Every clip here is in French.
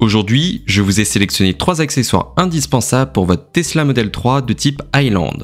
Aujourd'hui, je vous ai sélectionné trois accessoires indispensables pour votre Tesla Model 3 de type Highland.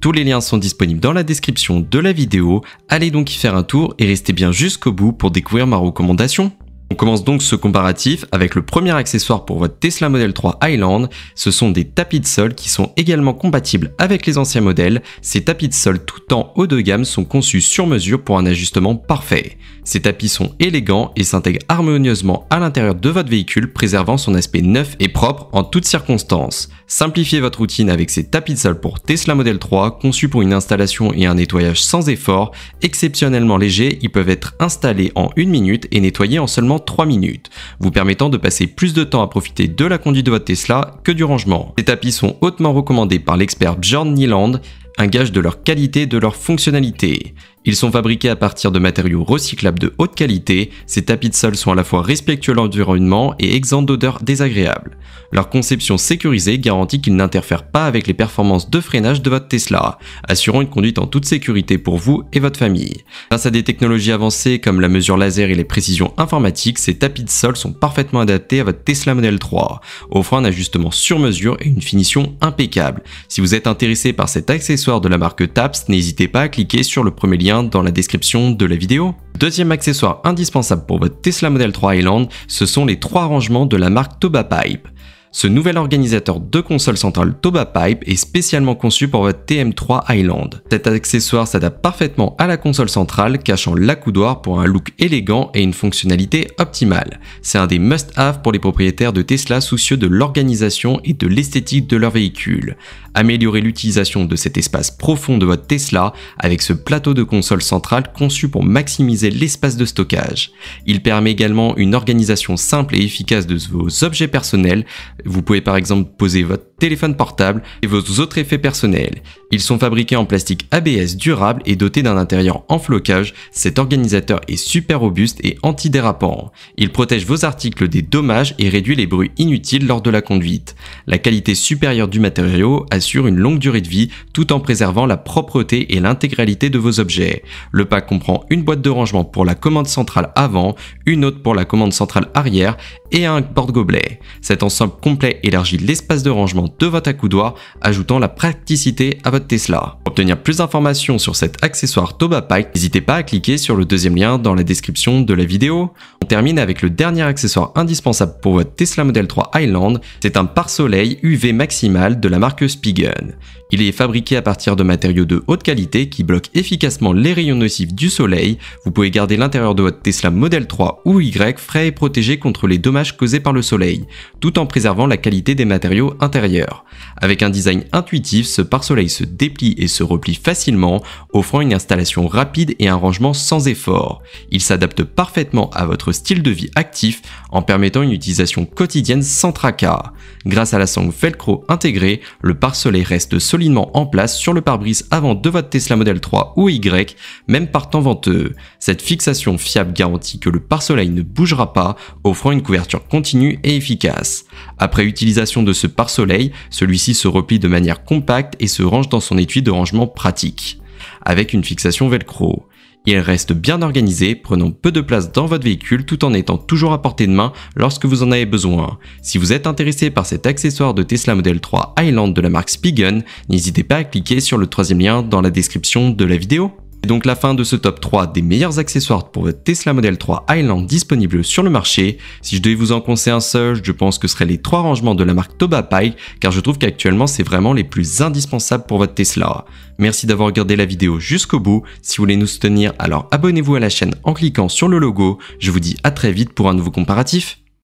Tous les liens sont disponibles dans la description de la vidéo, allez donc y faire un tour et restez bien jusqu'au bout pour découvrir ma recommandation. On commence donc ce comparatif avec le premier accessoire pour votre Tesla Model 3 Highland, ce sont des tapis de sol qui sont également compatibles avec les anciens modèles. Ces tapis de sol tout en haut de gamme sont conçus sur mesure pour un ajustement parfait. Ces tapis sont élégants et s'intègrent harmonieusement à l'intérieur de votre véhicule, préservant son aspect neuf et propre en toutes circonstances. Simplifiez votre routine avec ces tapis de sol pour Tesla Model 3, conçus pour une installation et un nettoyage sans effort. Exceptionnellement légers, ils peuvent être installés en une minute et nettoyés en seulement 3 minutes, vous permettant de passer plus de temps à profiter de la conduite de votre Tesla que du rangement. Ces tapis sont hautement recommandés par l'expert Bjorn Nieland, un gage de leur qualité et de leur fonctionnalité. Ils sont fabriqués à partir de matériaux recyclables de haute qualité, ces tapis de sol sont à la fois respectueux de l'environnement et exempts d'odeurs désagréables. Leur conception sécurisée garantit qu'ils n'interfèrent pas avec les performances de freinage de votre Tesla, assurant une conduite en toute sécurité pour vous et votre famille. Grâce à des technologies avancées comme la mesure laser et les précisions informatiques, ces tapis de sol sont parfaitement adaptés à votre Tesla Model 3, offrant un ajustement sur mesure et une finition impeccable. Si vous êtes intéressé par cet accessoire de la marque TAPS, n'hésitez pas à cliquer sur le premier lien dans la description de la vidéo. Deuxième accessoire indispensable pour votre Tesla Model 3 Island, ce sont les trois rangements de la marque Toba Pipe. Ce nouvel organisateur de console centrale Toba Pipe est spécialement conçu pour votre TM3 Island. Cet accessoire s'adapte parfaitement à la console centrale, cachant l'accoudoir pour un look élégant et une fonctionnalité optimale. C'est un des must-have pour les propriétaires de Tesla soucieux de l'organisation et de l'esthétique de leur véhicule. Améliorez l'utilisation de cet espace profond de votre Tesla avec ce plateau de console centrale conçu pour maximiser l'espace de stockage. Il permet également une organisation simple et efficace de vos objets personnels vous pouvez par exemple poser votre téléphone portable et vos autres effets personnels. Ils sont fabriqués en plastique ABS durable et dotés d'un intérieur en flocage. Cet organisateur est super robuste et antidérapant. Il protège vos articles des dommages et réduit les bruits inutiles lors de la conduite. La qualité supérieure du matériau assure une longue durée de vie tout en préservant la propreté et l'intégralité de vos objets. Le pack comprend une boîte de rangement pour la commande centrale avant, une autre pour la commande centrale arrière et un porte-gobelet. Cet ensemble complet élargit l'espace de rangement de votre accoudoir, ajoutant la praticité à votre Tesla. Pour obtenir plus d'informations sur cet accessoire Toba Pike, n'hésitez pas à cliquer sur le deuxième lien dans la description de la vidéo. On termine avec le dernier accessoire indispensable pour votre Tesla Model 3 Highland, c'est un pare-soleil UV maximal de la marque Spigen. Il est fabriqué à partir de matériaux de haute qualité qui bloquent efficacement les rayons nocifs du soleil. Vous pouvez garder l'intérieur de votre Tesla Model 3 ou Y frais et protégé contre les dommages causés par le soleil, tout en préservant la qualité des matériaux intérieurs. Avec un design intuitif, ce pare-soleil se déplie et se replie facilement, offrant une installation rapide et un rangement sans effort. Il s'adapte parfaitement à votre style de vie actif en permettant une utilisation quotidienne sans tracas. Grâce à la sangle Velcro intégrée, le pare-soleil reste solidement en place sur le pare-brise avant de votre Tesla Model 3 ou Y, même par temps venteux. Cette fixation fiable garantit que le pare-soleil ne bougera pas, offrant une couverture continue et efficace. Après utilisation de ce pare-soleil, celui-ci se replie de manière compacte et se range dans son étui de rangement pratique, avec une fixation velcro. Il reste bien organisé, prenant peu de place dans votre véhicule tout en étant toujours à portée de main lorsque vous en avez besoin. Si vous êtes intéressé par cet accessoire de Tesla Model 3 Highland de la marque Spigen, n'hésitez pas à cliquer sur le troisième lien dans la description de la vidéo. Et donc la fin de ce top 3 des meilleurs accessoires pour votre Tesla Model 3 Highland disponible sur le marché. Si je devais vous en conseiller un seul, je pense que ce seraient les trois rangements de la marque Toba Tobapai car je trouve qu'actuellement c'est vraiment les plus indispensables pour votre Tesla. Merci d'avoir regardé la vidéo jusqu'au bout. Si vous voulez nous soutenir, alors abonnez-vous à la chaîne en cliquant sur le logo. Je vous dis à très vite pour un nouveau comparatif.